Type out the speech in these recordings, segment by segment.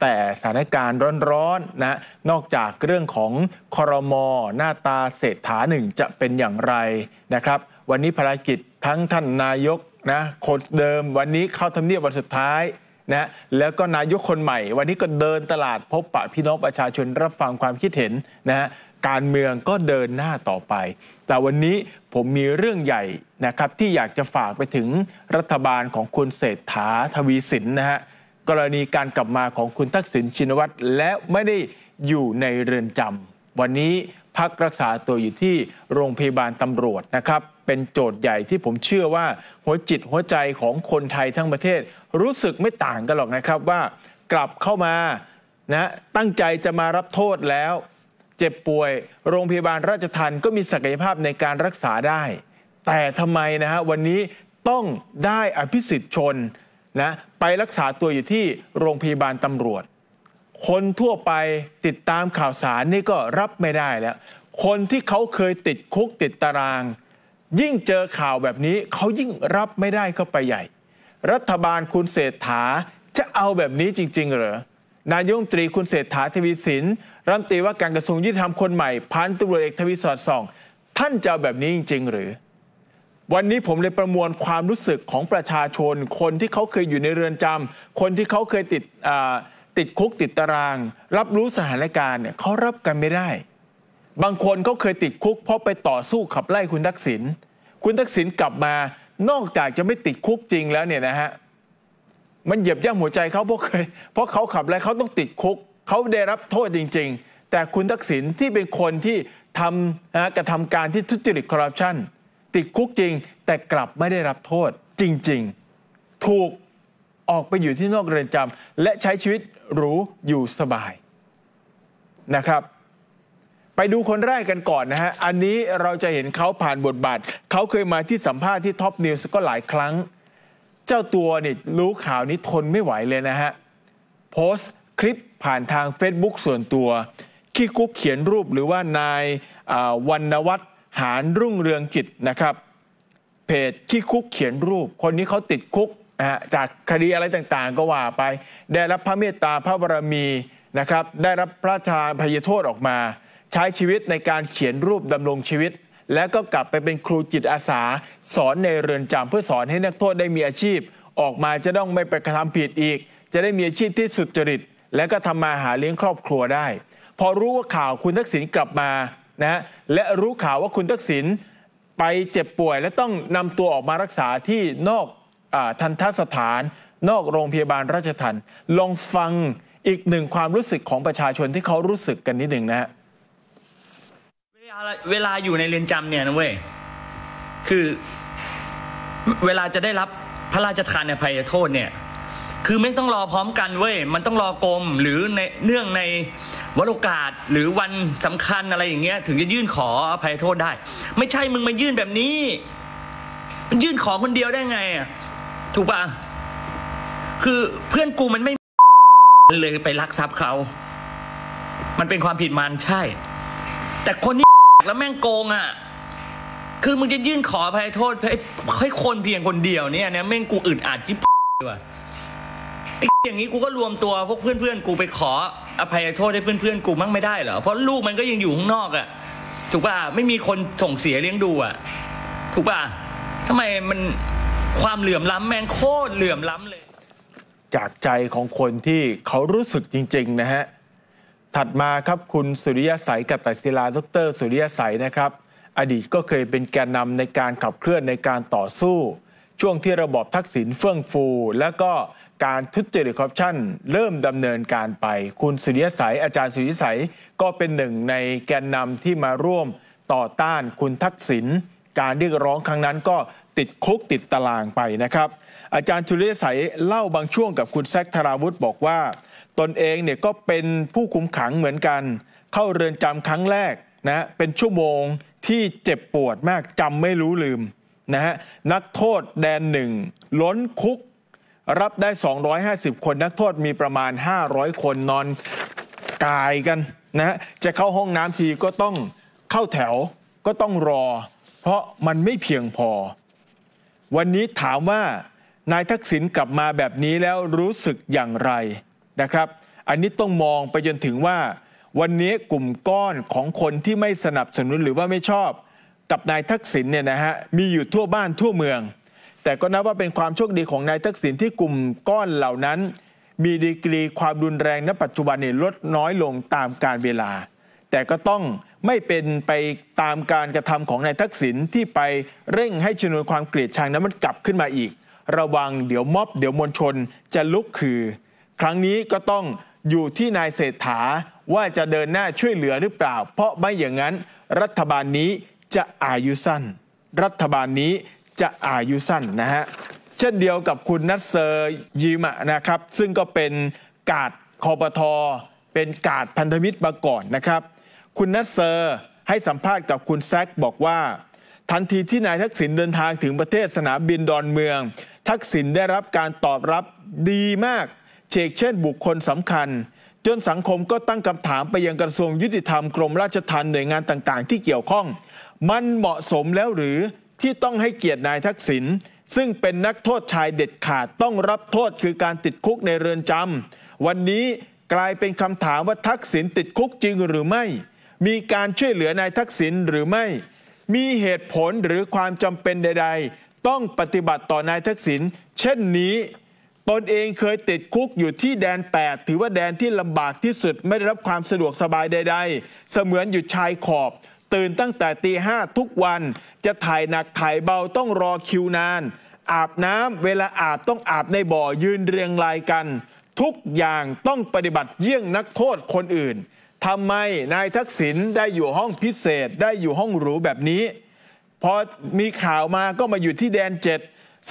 แต่สถานการณ์ร้อนๆนะ นอกจากเรื่องของคอรมอหน้าตาเศรษฐาหนึ่งจะเป็นอย่างไรนะครับ วันนี้ภารกิจทั้งท่านนายกนะคนเดิม วันนี้เข้าทำเนียบวันสุดท้ายนะแล้วก็นายกคนใหม่ วันนี้ก็เดินตลาดพบปะพี่น้องประชาชนรับฟังความคิดเห็นนะการเมืองก็เดินหน้าต่อไป แต่วันนี้ผมมีเรื่องใหญ่นะครับ ที่อยากจะฝากไปถึงรัฐบาลของคุณเศรษฐาทวีสินนะฮะกรณีการกลับมาของคุณทักษิณชินวัตรและไม่ได้อยู่ในเรือนจำวันนี้พักรักษาตัวอยู่ที่โรงพยาบาลตำรวจนะครับ เป็นโจทย์ใหญ่ที่ผมเชื่อว่าหัวจิตหัวใจของคนไทยทั้งประเทศรู้สึกไม่ต่างกันหรอกนะครับว่ากลับเข้ามานะตั้งใจจะมารับโทษแล้ว เจ็บป่วย โรงพยาบาลราชทันก็มีศักยภาพในการรักษาได้ แต่ทำไมนะฮะวันนี้ต้องได้อภิสิทธิ์ชนนะไปรักษาตัวอยู่ที่โรงพยาบาลตำรวจ คนทั่วไปติดตามข่าวสารนี่ก็รับไม่ได้แล้ว คนที่เขาเคยติดคุกติดตาราง ยิ่งเจอข่าวแบบนี้เขายิ่งรับไม่ได้เข้าไปใหญ่ รัฐบาลคุณเศรษฐาจะเอาแบบนี้จริง ๆ เหรอนายงตรีคุณเศรษฐาทวีสินรัฐมนตรีว่าการกระทรวงยุติธรรมคนใหม่พันตุรวจเอกทวีสอดส่องท่านจะเอาแบบนี้จริง ๆ หรือวันนี้ผมเลยประมวลความรู้สึกของประชาชน คนที่เขาเคยอยู่ในเรือนจำคนที่เขาเคยติดติดคุกติดตาราง รับรู้สถานการณ์เนี่ยเขารับกันไม่ได้ บางคนเขาเคยติดคุก เพราะไปต่อสู้ขับไล่คุณทักษิณ คุณทักษิณกลับมานอกจากจะไม่ติดคุกจริงแล้วเนี่ยนะฮะ มันเหยียบย่ำหัวใจเขาเพราะเคยเพราะเขาขับไล่เขาต้องติดคุกเขาได้รับโทษจริง ๆ แต่คุณทักษิณที่เป็นคนที่ทำนะกระทำการที่ทุจริตคอร์รัปชันติดคุกจริง แต่กลับไม่ได้รับโทษจริงๆ ถูกออกไปอยู่ที่นอกเรือนจำและใช้ชีวิตหรูอยู่สบาย นะครับ ไปดูคนแรกกันก่อนนะฮะอันนี้เราจะเห็นเขาผ่านบทบาทเขาเคยมาที่สัมภาษณ์ที่ท็อปนิวส์ก็หลายครั้ง เจ้าตัวเนี่ยรู้ข่าวนี้ทนไม่ไหวเลยนะฮะโพสต์คลิปผ่านทาง Facebook ส่วนตัวคีคกุ๊กเขียนรูปหรือว่านายวันวัฒน์หารรุ่งเรืองกิจนะครับ เพจขี้คุกเขียนรูป คนนี้เขาติดคุกนะฮะจากคดีอะไรต่างๆ ก็ว่าไปได้รับพระเมตตาพระบารมีนะครับ ได้รับพระทานพยโทษออกมา ใช้ชีวิตในการเขียนรูปดำรงชีวิต และก็กลับไปเป็นครูจิตอาสา สอนในเรือนจำเพื่อสอนให้นักโทษได้มีอาชีพ ออกมาจะต้องไม่ไปกระทำผิดอีก จะได้มีอาชีพที่สุจริตและก็ทำมาหาเลี้ยงครอบครัวได้ พอรู้ว่าข่าวคุณทักษิณกลับมานะและรู้ข่าวว่าคุณทักษิณไปเจ็บป่วย และต้องนำตัวออกมารักษาที่นอกอทันทสถาน นอกโรงพยาบาลราชทันลองฟังอีกหนึ่งความรู้สึกของประชาชนที่เขารู้สึกกันนิดหนึ่งนะฮะเวลาอยู่ในเรือนจำเนี่ยนะเว้ยคือ เวลาจะได้รับพระราชทานอภัยโทษเนี่ยคือไม่ต้องรอพร้อมกันเว้ย มันต้องรอกรมหรือในเนื่องในวันโอกาสหรือวันสำคัญอะไรอย่างเงี้ย ถึงจะยื่นขออภัยโทษได้ ไม่ใช่มึงมายื่นแบบนี้ มันยื่นขอคนเดียวได้ไงอ่ะถูกปะคือเพื่อนกูมันไม่เลยไปลักทรัพย์เขา มันเป็นความผิดมันใช่ แต่คนที่แล้วแม่งโกงอ่ะคือมึงจะยื่นขออภัยโทษให้คนเพียงคนเดียวเนี่ยนะแม่งกูอึดอัดจิ๊บเลยว่ะอย่างนี้กูก็รวมตัวพวกเพื่อนๆ กูไปขอ อภัยโทษให้เพื่อนๆกูมั่งไม่ได้เหรอ เพราะลูกมันก็ยังอยู่ข้างนอกอ่ะ ถูกป่ะ ไม่มีคนส่งเสียเลี้ยงดูอ่ะถูกป่ะทำไมมันความเหลื่อมล้ำ แม่งโคตรเหลื่อมล้ำเลย จากใจของคนที่เขารู้สึกจริงๆนะฮะ ถัดมาครับคุณสุริยะสัยกับต่ศิลาดรสุริยะสัยนะครับ อดีตก็เคยเป็นแกนนำในการขับเคลื่อนในการต่อสู้ ช่วงที่ระบอบทักษิณเฟื่องฟูแล้วก็การทุจริตคอร์รัปชันเริ่มดำเนินการไป คุณสุริยสายอาจารย์สุริยสายก็เป็นหนึ่งในแกนนำที่มาร่วมต่อต้านคุณทักษิณการเรียกร้องครั้งนั้นก็ติดคุกติดตารางไปนะครับ อาจารย์สุริยสายเล่าบางช่วงกับคุณแซกธราวุฒิบอกว่า ตนเองเนี่ยก็เป็นผู้คุมขังเหมือนกัน เข้าเรือนจำครั้งแรกนะเป็นชั่วโมงที่เจ็บปวดมากจำไม่รู้ลืมนะฮะนักโทษแดนหนึ่งล้นคุกรับได้ 250 คนนักโทษ มีประมาณ 500 คนนอนกายกันนะ จะเข้าห้องน้ำทีก็ต้องเข้าแถวก็ต้องรอ เพราะมันไม่เพียงพอ วันนี้ถามว่านายทักษิณกลับมาแบบนี้แล้วรู้สึกอย่างไรนะครับ อันนี้ต้องมองไปจนถึงว่า วันนี้กลุ่มก้อนของคนที่ไม่สนับสนุนหรือว่าไม่ชอบ กับนายทักษิณเนี่ยนะฮะมีอยู่ทั่วบ้านทั่วเมืองแต่ก็นับว่าเป็นความโชคดีของนายทักษิณที่กลุ่มก้อนเหล่านั้น มีดีกรีความรุนแรงณปัจจุบันเนี่ยลดน้อยลงตามการเวลา แต่ก็ต้องไม่เป็นไปตามการกระทำของนายทักษิณที่ไปเร่งให้ชนวนความเกลียดชังนั้นมันกลับขึ้นมาอีก ระวังเดี๋ยวม็อบเดี๋ยวมวลชนจะลุกคือ ครั้งนี้ก็ต้องอยู่ที่นายเศรษฐาว่าจะเดินหน้าช่วยเหลือหรือเปล่า เพราะไม่อย่างนั้น รัฐบาลนี้จะอายุสั้น รัฐบาลนี้จะอายุสั้นนะฮะ เช่นเดียวกับคุณนัทเซอร์ยิมะนะครับ ซึ่งก็เป็นกาดคอปทอ เป็นกาดพันธมิตรมาก่อนนะครับ คุณนัทเซอร์ให้สัมภาษณ์กับคุณแซกบอกว่า ทันทีที่นายทักษิณเดินทางถึงประเทศสนามบินดอนเมือง ทักษิณได้รับการตอบรับดีมาก เชกเช่น บุคคลสำคัญ จนสังคมก็ตั้งคำถามไปยังกระทรวงยุติธรรมกรมราชทัณฑ์หน่วยงานต่าง ๆที่เกี่ยวข้อง มันเหมาะสมแล้วหรือที่ต้องให้เกียรตินายทักษิณซึ่งเป็นนักโทษชายเด็ดขาดต้องรับโทษคือการติดคุกในเรือนจำ วันนี้กลายเป็นคำถามว่าทักษิณติดคุกจริงหรือไม่ มีการช่วยเหลือนายทักษิณหรือไม่ มีเหตุผลหรือความจำเป็นใด ๆ ต้องปฏิบัติต่อนายทักษิณเช่นนี้ ตนเองเคยติดคุกอยู่ที่แดน8ถือว่าแดนที่ลำบากที่สุดไม่ได้รับความสะดวกสบายใดๆ เสมือนอยู่ชายขอบตื่นตั้งแต่ตีห้าทุกวันจะถ่ายหนักถ่ายเบาต้องรอคิวนาน อาบน้ำเวลาอาบต้องอาบในบ่อยืนเรียงรายกัน ทุกอย่างต้องปฏิบัติเยี่ยงนักโทษคนอื่นทำไมนายทักษิณได้อยู่ห้องพิเศษได้อยู่ห้องหรูแบบนี้พอมีข่าวมาก็มาอยู่ที่แดนเจ็ด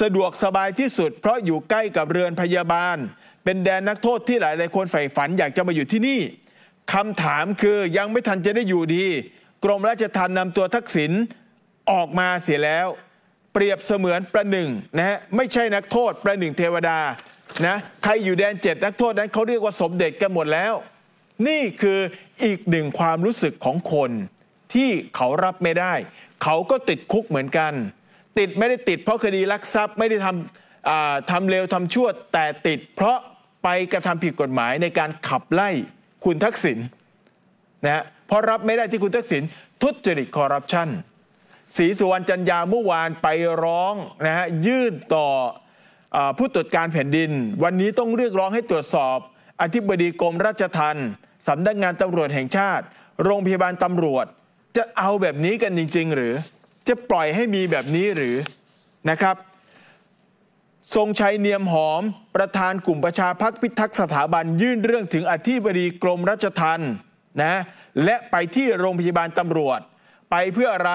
สะดวกสบายที่สุด เพราะอยู่ใกล้กับเรือนพยาบาล เป็นแดนนักโทษที่หลายหลายคนใฝ่ฝันอยากจะมาอยู่ที่นี่คำถามคือยังไม่ทันจะได้อยู่ดีกรมราชทัณฑ์นำตัวทักษิณออกมาเสียแล้ว เปรียบเสมือนประหนึ่งนะฮะไม่ใช่นักโทษประหนึ่งเทวดานะใครอยู่แดนเจ็ดนักโทษนั้นเขาเรียกว่าสมเด็จกันหมดแล้ว นี่คืออีกหนึ่งความรู้สึกของคนที่เขารับไม่ได้ เขาก็ติดคุกเหมือนกัน ติดไม่ได้ติดเพราะคดีลักทรัพย์ไม่ได้ทำทำเลวทำชั่วแต่ติดเพราะไปกระทำผิดกฎหมายในการขับไล่คุณทักษิณนะเพราะรับไม่ได้ที่คุณทักษิณทุจริตคอร์รัปชันศรีสุวรรณจันยาเมื่อวานไปร้องนะฮะยื่นต่ออผู้ตรวจการแผ่นดิน วันนี้ต้องเรียกร้องให้ตรวจสอบ อธิบดีกรมราชทัณฑ์สำนักงงานตำรวจแห่งชาติ โรงพยาบาลตำรวจ จะเอาแบบนี้กันจริง ๆ หรือ จะปล่อยให้มีแบบนี้หรือนะครับ ทรงชัยเนียมหอม ประธานกลุ่มประชาพักพิทักษ์สถาบันยื่นเรื่องถึงอธิบดีกรมราชทัณฑ์นะและไปที่โรงพยาบาลตำรวจ ไปเพื่ออะไร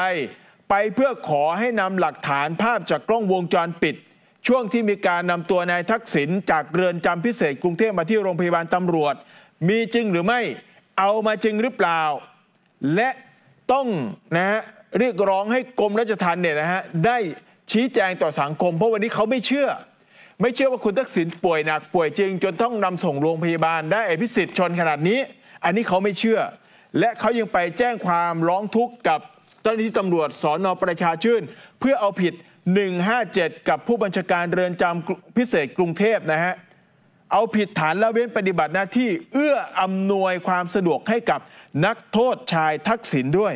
ไปเพื่อขอให้นำหลักฐานภาพจากกล้องวงจรปิด ช่วงที่มีการนำตัวนายทักษิณจากเรือนจำพิเศษกรุงเทพมาที่โรงพยาบาลตำรวจ มีจริงหรือไม่เอามาจริงหรือเปล่า และต้องนะฮะเรียกร้องให้กรมราชทัณฑ์เนี่ยนะฮะได้ชี้แจงต่อสังคมเพราะวันนี้เขาไม่เชื่อ ไม่เชื่อว่าคุณทักษิณป่วยหนักป่วยจริง จนต้องนำส่งโรงพยาบาลได้อภิสิทธิ์ชนขนาดนี้อันนี้เขาไม่เชื่อ และเขายังไปแจ้งความร้องทุกข์กับเจ้าหน้าที่ตำรวจสอนอประชาชื่น เพื่อเอาผิด 157 กับผู้บัญชาการเรือนจำพิเศษกรุงเทพนะฮะเอาผิดฐานละเว้นปฏิบัติหน้าที่เอื้ออำนวยความสะดวกให้กับนักโทษชายทักษิณด้วย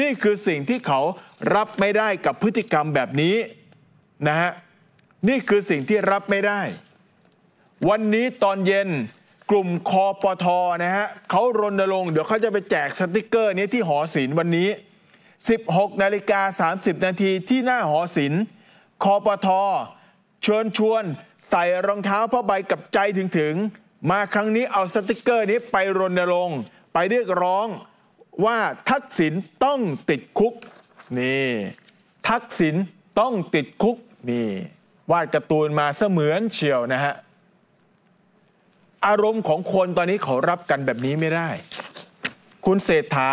นี่คือสิ่งที่เขารับไม่ได้กับพฤติกรรมแบบนี้นะฮะนี่คือสิ่งที่รับไม่ได้ วันนี้ตอนเย็นลุ่มคอปทนะฮะเขารณรงค์เดี๋ยวเขาจะไปแจกสติกเกอร์นี้ที่หอศิลป์วันนี้ 16นาฬิกา30นาทีที่หน้าหอศิลป์คอปทเชิญชวนใส่รองเท้าผ้าใบกับใจถึงถึง มาครั้งนี้เอาสติกเกอร์นี้ไปรณรงค์ ไปเรียกร้องว่าทักษิณต้องติดคุกนี่ ทักษิณต้องติดคุกนี่วาดการ์ตูนมาเสมือนเชียวนะฮะอารมณ์ของคนตอนนี้เขารับกันแบบนี้ไม่ได้ คุณเศรษฐา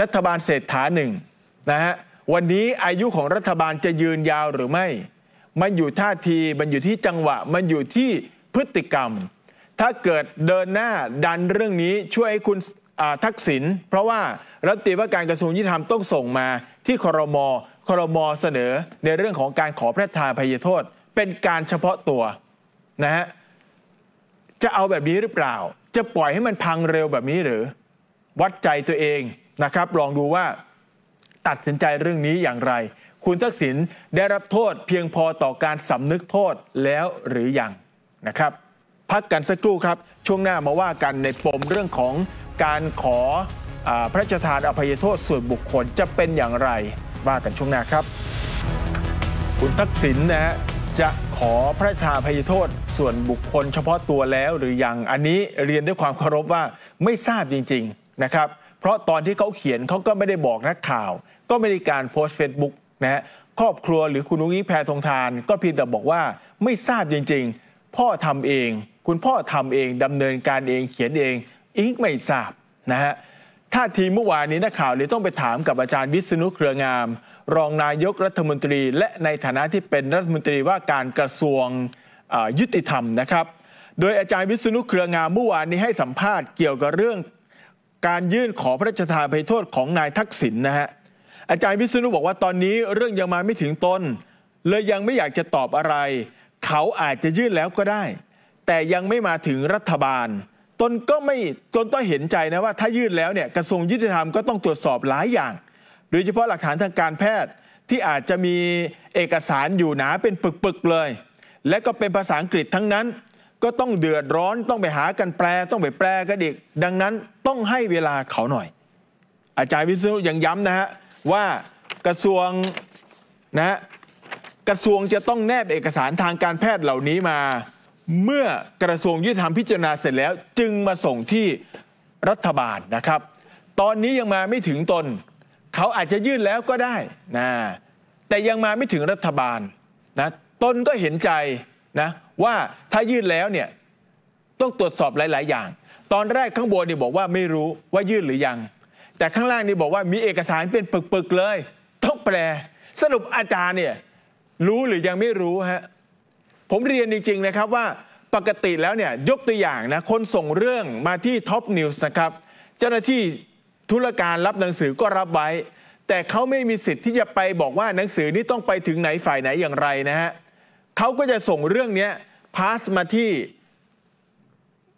รัฐบาลเศรษฐาหนึ่งนะฮะวันนี้อายุของรัฐบาลจะยืนยาวหรือไม่ มันอยู่ท่าทีมันอยู่ที่จังหวะมันอยู่ที่พฤติกรรม ถ้าเกิดเดินหน้าดันเรื่องนี้ช่วยให้คุณทักษิณเพราะว่ารัฐตีว่าการกระทรวงยุติธรรมต้องส่งมาที่ครมครมเสนอในเรื่องของการขอพระทานพยโทษเป็นการเฉพาะตัวนะฮะจะเอาแบบนี้หรือเปล่า จะปล่อยให้มันพังเร็วแบบนี้หรือวัดใจตัวเองนะครับ ลองดูว่าตัดสินใจเรื่องนี้อย่างไร คุณทักษิณได้รับโทษเพียงพอต่อการสำนึกโทษแล้วหรือยังนะครับ พักกันสักครู่ครับช่วงหน้ามาว่ากันในปมเรื่องของการขออพระราชทานอภัยโทษส่วนบุคคลจะเป็นอย่างไรว่ากันช่วงหน้าครับ คุณทักษิณนะฮะจะขอพระราชทานภัยโทษส่วนบุคคล เฉพาะตัวแล้วหรือยังอันนี้เรียนด้วยความเคารพว่าไม่ทราบจริงๆนะครับเพราะตอนที่เขาเขียนเขาก็ไม่ได้บอกนักข่าว ก็ไม่ได้การโพสต์เฟซบุ๊กนะฮะครอบครัวหรือคุณนุ้งอี้แพรทองทานก็เพียงแต่บอกว่าไม่ทราบจริงๆ พ่อทำเอง คุณพ่อทำเองดำเนินการเองเขียนเองอิงไม่ทราบนะฮะท่าทีเมื่อวานนี้นักข่าวเลยต้องไปถามกับอาจารย์วิศนุเครืองามรองนายกรัฐมนตรีและในฐานะที่เป็นรัฐมนตรีว่าการกระทรวงยุติธรรมนะครับ โดยอาจารย์วิษณุเครืองามเมื่อวานนี้ให้สัมภาษณ์เกี่ยวกับเรื่อง การยื่นขอพระราชทานภัยโทษของนายทักษิณนนะฮะ อาจารย์วิษณุบอกว่าตอนนี้เรื่องยังมาไม่ถึงตน เลยยังไม่อยากจะตอบอะไร เขาอาจจะยื่นแล้วก็ได้ แต่ยังไม่มาถึงรัฐบาล ตนก็ไม่ตนต้องเห็นใจนะว่าถ้ายื่นแล้วเนี่ยกระทรวงยุติธรรมก็ต้องตรวจสอบหลายอย่างโดยเฉพาะหลักฐานทางการแพทย์ที่อาจจะมีเอกสารอยู่หนาเป็นปึกๆเลย และก็เป็นภาษาอังกฤษทั้งนั้น ก็ต้องเดือดร้อนต้องไปหากันแปลต้องไปแปลกันอีกดังนั้นต้องให้เวลาเขาหน่อย อาจารย์วิศนุยังย้ำนะฮะว่ากระทรวงนะกระทรวงจะต้องแนบเอกสารทางการแพทย์เหล่านี้มา เมื่อกระทรวงยุติธรรมพิจารณาเสร็จแล้ว จึงมาส่งที่รัฐบาลนะครับ ตอนนี้ยังมาไม่ถึงตนเขาอาจจะยื่นแล้วก็ได้ นะ แต่ยังมาไม่ถึงรัฐบาล นะ ตนก็เห็นใจ นะ ว่าถ้ายื่นแล้วเนี่ย ต้องตรวจสอบหลาย ๆ อย่าง ตอนแรกข้างบนนี่บอกว่าไม่รู้ว่ายื่นหรือยัง แต่ข้างล่างนี่บอกว่ามีเอกสารเป็นปึก ๆ เลยต้องแปลสรุปอาจารย์เนี่ย รู้หรือยังไม่รู้ฮะผมเรียนจริง ๆ นะครับว่าปกติแล้วเนี่ยยกตัวอย่างนะคนส่งเรื่องมาที่ท็อปนิวส์นะครับเจ้าหน้าที่ธุรการรับหนังสือก็รับไว้ แต่เขาไม่มีสิทธิ์ที่จะไปบอกว่าหนังสือนี้ต้องไปถึงไหนฝ่ายไหนอย่างไรนะฮะเขาก็จะส่งเรื่องนี้พาสมาที่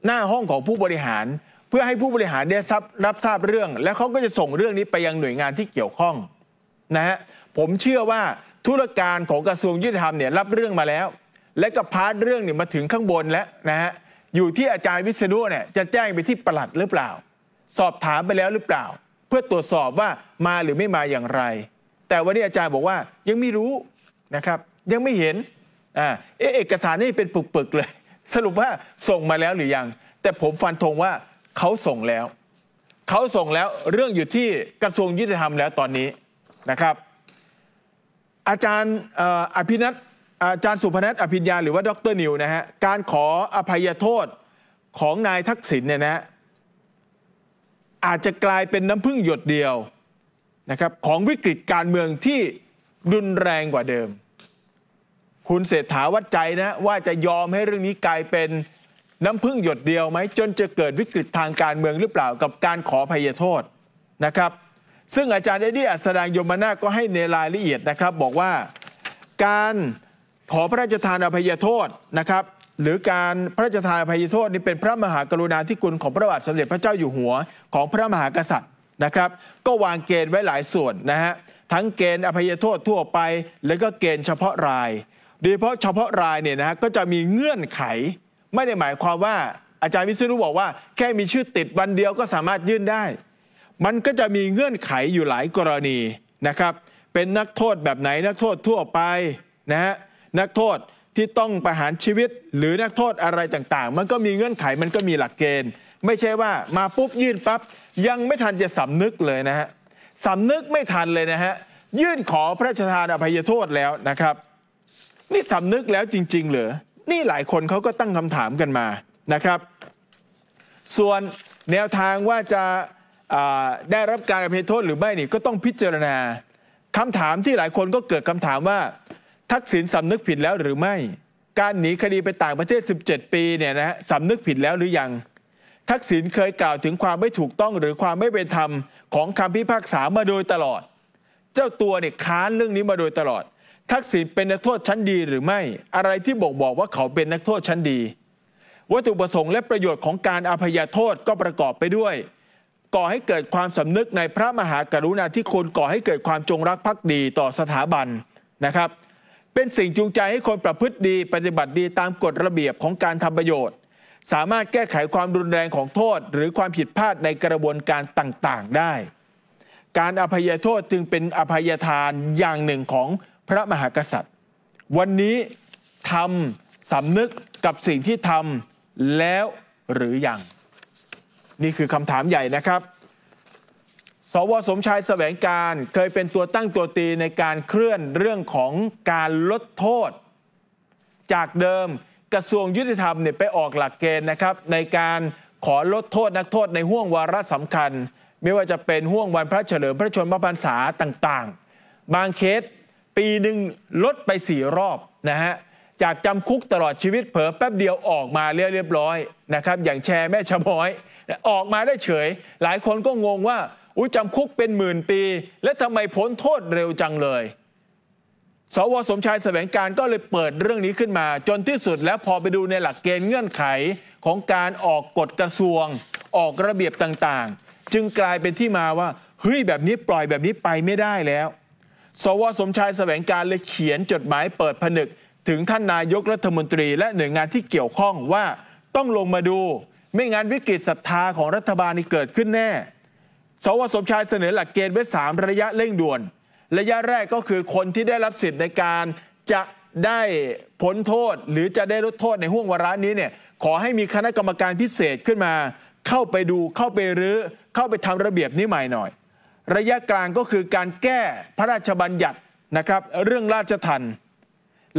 หน้าห้องของผู้บริหารเพื่อให้ผู้บริหารได้รับทราบเรื่อง แล้วเขาก็จะส่งเรื่องนี้ไปยังหน่วยงานที่เกี่ยวข้องนะฮะผมเชื่อว่าธุรการของกระทรวงยุติธรรมเนี่ยรับเรื่องมาแล้ว และก็พาร์เรื่องเนี่ยมาถึงข้างบนแล้วนะฮะอยู่ที่อาจารย์วิศนุเนี่ยจะแจ้งไปที่ประหลัดหรือเปล่าสอบถามไปแล้วหรือเปล่า เพื่อตรวจสอบว่ามาหรือไม่มาอย่างไร แต่วันนี้อาจารย์บอกว่ายังไม่รู้นะครับ ยังไม่เห็นอ่าเอกสารนี่เป็นปึกๆเลย สรุปว่าส่งมาแล้วหรือยังแต่ผมฟันธงว่าเขาส่งแล้วเขาส่งแล้วเรื่องอยู่ที่กระทรวงยุติธรรมแล้วตอนนี้นะครับ อาจารย์อภินัทอาจารย์สุพนัทอภิญญาหรือว่าดรนิวนะฮะการขออภัยโทษของนายทักษิณเนี่ยนะอาจจะกลายเป็นน้ำพึ่งหยดเดียวนะครับ ของวิกฤตการเมืองที่รุนแรงกว่าเดิม คุณเศรษฐาวัดใจนะว่าจะยอมให้เรื่องนี้กลายเป็นน้ำพึ่งหยดเดียวไหมจนจะเกิดวิกฤตทางการเมืองหรือเปล่ากับการขอพยโทษนะครับ ซึ่งอาจารย์เอดีอัสดางยมนาก็ให้ในรายละเอียดนะครับ บอกว่าการขอพระราชทานอภัยโทษนะครับหรือการพระราชทานอภัยโทษนี่เป็นพระมหากรุณาธิคุณของพระบาทสมเด็จพระเจ้าอยู่หัวของพระมหากษัตริย์นะครับ ก็วางเกณฑ์ไว้หลายส่วนนะฮะทั้งเกณฑ์อภัยโทษทั่วไป แล้วก็เกณฑ์เฉพาะรายโดยเฉพาะเฉพาะรายเนี่ยนะฮะก็จะมีเงื่อนไข ไม่ได้หมายความว่าอาจารย์วิศนุบอกว่าแค่มีชื่อติดวันเดียวก็สามารถยื่นได้ มันก็จะมีเงื่อนไขอยู่หลายกรณีนะครับเป็นนักโทษแบบไหนนักโทษทั่วไปนะฮะนักโทษที่ต้องประหารชีวิตหรือนักโทษอะไรต่างๆ มันก็มีเงื่อนไขมันก็มีหลักเกณฑ์ ไม่ใช่ว่ามาปุ๊บยื่นปับ๊บยังไม่ทันจะสำนึกเลยนะฮะสำนึกไม่ทันเลยนะฮะยื่นขอพระราชทานอภัยโทษแล้วนะครับ นี่สำนึกแล้วจริงๆเหรอนี่หลายคนเขาก็ตั้งคำถามกันมานะครับ ส่วนแนวทางว่าจะได้รับการอภัยโทษหรือไม่นี่ก็ต้องพิจารณาคำถามที่หลายคนก็เกิดคำถามว่าทักษิณสำนึกผิดแล้วหรือไม่ การหนีคดีไปต่างประเทศ 17 ปีเนี่ยนะฮะสำนึกผิดแล้วหรือยัง ทักษิณเคยกล่าวถึงความไม่ถูกต้องหรือความไม่เป็นธรรมของคำพิพากษามาโดยตลอด เจ้าตัวเนี่ยค้านเรื่องนี้มาโดยตลอด ทักษิณเป็นนักโทษชั้นดีหรือไม่ อะไรที่บอกบอกว่าเขาเป็นนักโทษชั้นดี วัตถุประสงค์และประโยชน์ของการอภัยโทษก็ประกอบไปด้วย ก่อให้เกิดความสำนึกในพระมหากรุณาธิคุณก่อให้เกิดความจงรักภักดีต่อสถาบันนะครับเป็นสิ่งจูงใจให้คนประพฤติดีปฏิบัติดีตามกฎระเบียบของการทำประโยชน์ สามารถแก้ไขความรุนแรงของโทษ หรือความผิดพลาดในกระบวนการต่างๆได้ การอภัยโทษจึงเป็นอภัยทานอย่างหนึ่งของพระมหากษัตริย์ วันนี้ทำสำนึกกับสิ่งที่ทำแล้วหรืออยังนี่คือคำถามใหญ่นะครับสวสมชายแสวงการเคยเป็นตัวตั้งตัวตีในการเคลื่อนเรื่องของการลดโทษ จากเดิมกระทรวงยุติธรรมเนี่ยไปออกหลักเกณฑ์นะครับ ในการขอลดโทษนักโทษในห่วงวาระสำคัญ ไม่ว่าจะเป็นห่วงวันพระเฉลิมพระชนมพรรษาต่างๆ บางเคสปีหนึ่งลดไปสี่รอบนะฮะจากจำคุกตลอดชีวิตเผลอแป๊บเดียวออกมาเรียบร้อยนะครับ อย่างแชร์แม่ชะม้อย ออกมาได้เฉย หลายคนก็งงว่าอุ้ยจำคุกเป็นหมื่นปี และทำไมพ้นโทษเร็วจังเลย สวสมชายแสวงการก็เลยเปิดเรื่องนี้ขึ้นมา จนที่สุดแล้วพอไปดูในหลักเกณฑ์เงื่อนไขของการออกกฎกระทรวง ออกระเบียบต่างๆ จึงกลายเป็นที่มาว่าเฮ้ยแบบนี้ปล่อยแบบนี้ไปไม่ได้แล้ว สวสมชายแสวงการเลยเขียนจดหมายเปิดผนึก ถึงท่านนายกรัฐมนตรีและหน่วยงานที่เกี่ยวข้องว่าต้องลงมาดูไม่งั้นวิกฤตศรัทธาของรัฐบาลนี้เกิดขึ้นแน่สวสมชายเสนอหลักเกณฑ์ไว้สามระยะเร่งด่วน ระยะแรกก็คือคนที่ได้รับสิทธิ์ในการจะได้พ้นโทษ หรือจะได้ลดโทษในห่วงวาระนี้เนี่ยขอให้มีคณะกรรมการพิเศษขึ้นมา เข้าไปดูเข้าไปรื้อเข้าไปทำระเบียบนี้ใหม่หน่อย ระยะกลางก็คือการแก้พระราชบัญญัตินะครับเรื่องราชทัน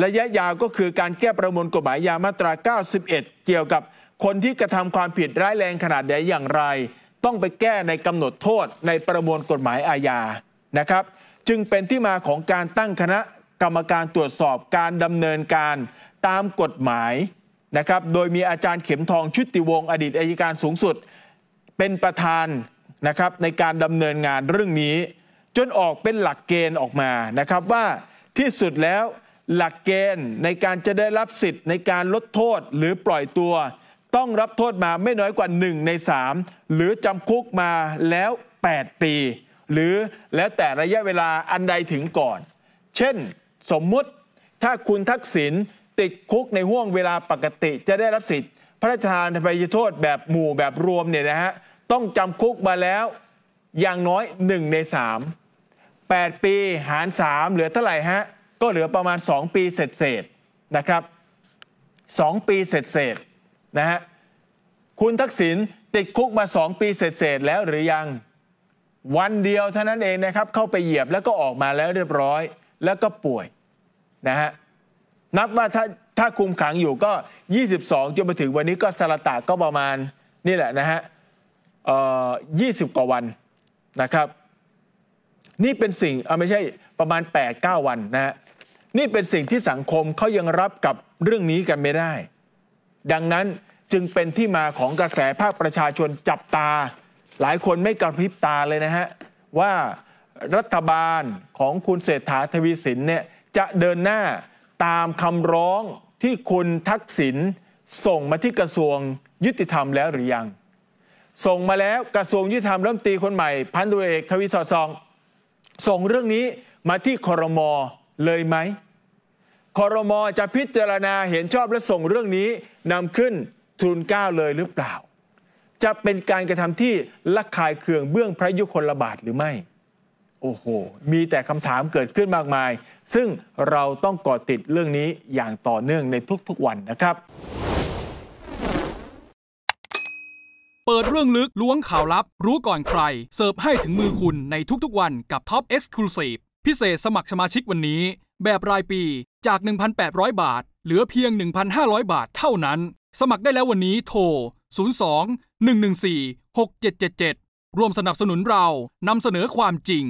ระยะยาวก็คือการแก้ประมวลกฎหมายยามาตรา91 เกี่ยวกับคนที่กระทำความผิดร้ายแรงขนาดใดอย่างไรต้องไปแก้ในกำหนดโทษในประมวลกฎหมายอาญานะครับ จึงเป็นที่มาของการตั้งคณะกรรมการตรวจสอบการดำเนินการตามกฎหมายนะครับโดยมีอาจารย์เข็มทองชุติวงศ์อดีตอายการสูงสุดเป็นประธานนะครับในการดำเนินงานเรื่องนี้ จนออกเป็นหลักเกณฑ์ออกมานะครับว่าที่สุดแล้วหลักเกณฑ์ในการจะได้รับสิทธิ์ในการลดโทษหรือปล่อยตัวต้องรับโทษมาไม่น้อยกว่า 1 ใน 3 หรือจำคุกมาแล้ว 8 ปี หรือแล้วแต่ระยะเวลาอันใดถึงก่อน เช่น สมมุติถ้าคุณทักษิณติดคุกในห่วงเวลาปกติ จะได้รับสิทธิ์ พระราชทานอยโทษแบบหมู่แบบรวมเนี่ยนะฮะต้องจำคุกมาแล้วอย่างน้อย 1 ใน 3 8 ปีหาร 3 เหลือเท่าไหร่ฮะ ก็เหลือประมาณ 2 ปีเศษๆนะครับ 2 ปีเศษๆนะฮะคุณทักษิณติดคุกมา 2 ปีเศษๆแล้วหรือยังวันเดียวเท่านั้นเองนะครับเข้าไปเหยียบแล้วก็ออกมาแล้วเรียบร้อยแล้วก็ป่วยนะฮะนับว่าถ้าถ้าคุมขังอยู่ก็ 22จนไปถึงวันนี้ก็สลตาก็ประมาณ นี่แหละนะฮะยี่สิบกว่าวันนะครับนี่เป็นสิ่งไม่ใช่ประมาณ 8-9 วันนะฮะนี่เป็นสิ่งที่สังคมเขายังรับกับเรื่องนี้กันไม่ได้ดังนั้นจึงเป็นที่มาของกระแสภาคประชาชนจับตา หลายคนไม่กระพริบตาเลยนะฮะว่ารัฐบาลของคุณเศรษฐาทวีสินเนี่ย จะเดินหน้าตามคำร้องที่คุณทักษิณส่งมาที่กระทรวงยุติธรรมแล้วหรือยัง ส่งมาแล้วกระทรวงยุติธรรมเริ่มตีคนใหม่พันธุเอกทวีสอดซอง ส่งเรื่องนี้มาที่คอรมอเลยไหมคอรมอจะพิจารณาเห็นชอบและส่งเรื่องนี้นำขึ้นทูลเก้าเลยหรือเปล่า จะเป็นการกระทำที่ละคายเคืองเบื้องพระยุคลบาทหรือไม่ โอ้โห มีแต่คำถามเกิดขึ้นมากมาย ซึ่งเราต้องก่อติดเรื่องนี้อย่างต่อเนื่องในทุกๆวันนะครับ เปิดเรื่องลึกล้วงข่าวลับรู้ก่อนใคร เสิร์ฟให้ถึงมือคุณในทุกๆวัน กับ Top Exclusive พิเศษสมัครสมาชิกวันนี้ แบบรายปีจาก 1,800 บาท เหลือเพียง 1,500 บาทเท่านั้น สมัครได้แล้ววันนี้โทร 02 114 6777 ร่วมสนับสนุนเรา นำเสนอความจริง